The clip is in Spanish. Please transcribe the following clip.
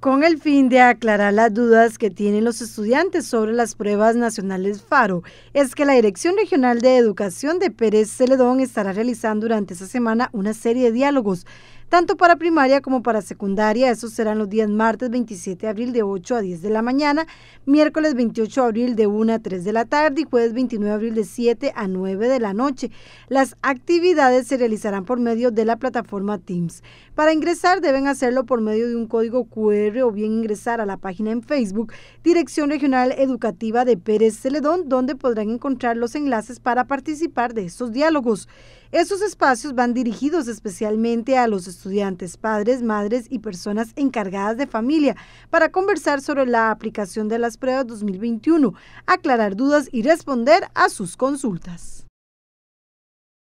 Con el fin de aclarar las dudas que tienen los estudiantes sobre las pruebas nacionales FARO, es que la Dirección Regional de Educación de Pérez Celedón estará realizando durante esta semana una serie de diálogos tanto para primaria como para secundaria. Esos serán los días martes 27 de abril de 8 a 10 de la mañana, miércoles 28 de abril de 1 a 3 de la tarde y jueves 29 de abril de 7 a 9 de la noche. Las actividades se realizarán por medio de la plataforma Teams. Para ingresar deben hacerlo por medio de un código QR o bien ingresar a la página en Facebook Dirección Regional Educativa de Pérez Celedón, donde podrán encontrar los enlaces para participar de estos diálogos. Esos espacios van dirigidos especialmente a los estudiantes, padres, madres y personas encargadas de familia para conversar sobre la aplicación de las pruebas 2021, aclarar dudas y responder a sus consultas.